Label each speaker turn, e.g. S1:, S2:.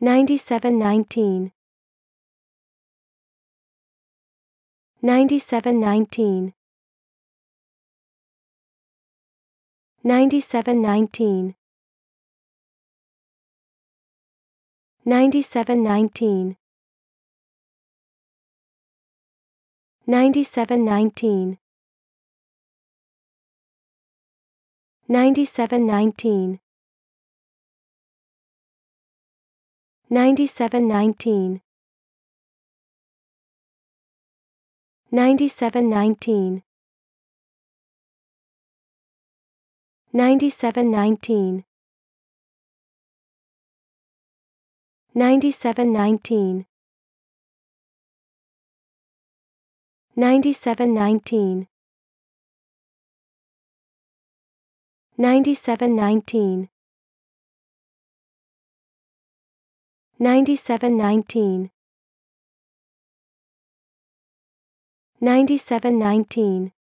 S1: 9719 9719 9719 9719 9719 9719 9719 9719 9719 9719 9719 9719 9719 9719